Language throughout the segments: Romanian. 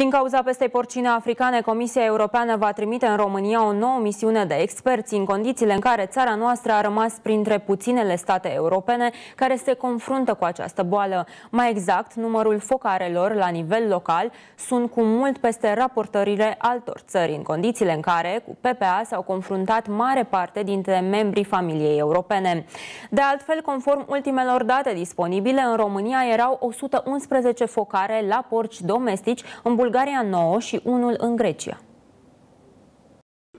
Din cauza pestei porcine africane, Comisia Europeană va trimite în România o nouă misiune de experți în condițiile în care țara noastră a rămas printre puținele state europene care se confruntă cu această boală. Mai exact, numărul focarelor la nivel local sunt cu mult peste raportările altor țări, în condițiile în care cu PPA s-au confruntat mare parte dintre membrii familiei europene. De altfel, conform ultimelor date disponibile, în România erau 111 focare la porci domestici în Bulgaria Bulgaria 9 și unul în Grecia.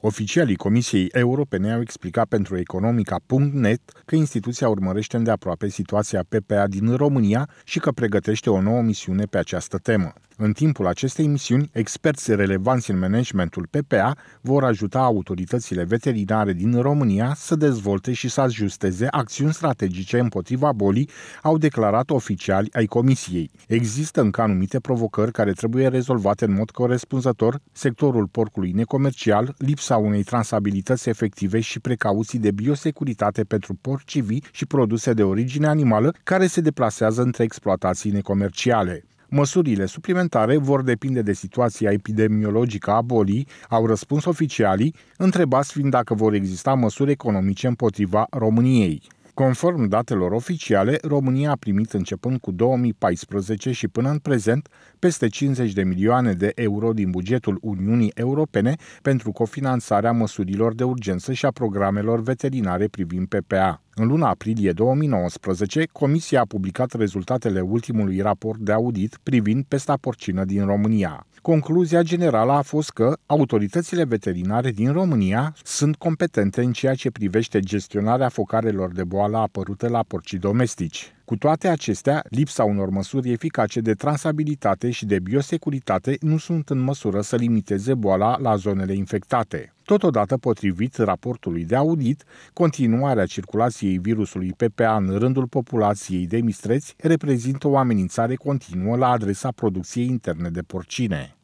Oficialii Comisiei Europene au explicat pentru economica.net că instituția urmărește îndeaproape situația PPA din România și că pregătește o nouă misiune pe această temă. În timpul acestei misiuni, experți relevanți în managementul PPA vor ajuta autoritățile veterinare din România să dezvolte și să ajusteze acțiuni strategice împotriva bolii, au declarat oficiali ai Comisiei. Există încă anumite provocări care trebuie rezolvate în mod corespunzător, sectorul porcului necomercial, lipsa unei transabilități efective și precauții de biosecuritate pentru porci vii și produse de origine animală care se deplasează între exploatații necomerciale. Măsurile suplimentare vor depinde de situația epidemiologică a bolii, au răspuns oficialii, întrebați fiind dacă vor exista măsuri economice împotriva României. Conform datelor oficiale, România a primit începând cu 2014 și până în prezent peste 50 de milioane de euro din bugetul Uniunii Europene pentru cofinanțarea măsurilor de urgență și a programelor veterinare privind PPA. În luna aprilie 2019, Comisia a publicat rezultatele ultimului raport de audit privind pesta porcină din România. Concluzia generală a fost că autoritățile veterinare din România sunt competente în ceea ce privește gestionarea focarelor de boală apărute la porcii domestici. Cu toate acestea, lipsa unor măsuri eficace de transabilitate și de biosecuritate nu sunt în măsură să limiteze boala la zonele infectate. Totodată, potrivit raportului de audit, continuarea circulației virusului PPA în rândul populației de mistreți reprezintă o amenințare continuă la adresa producției interne de porcine.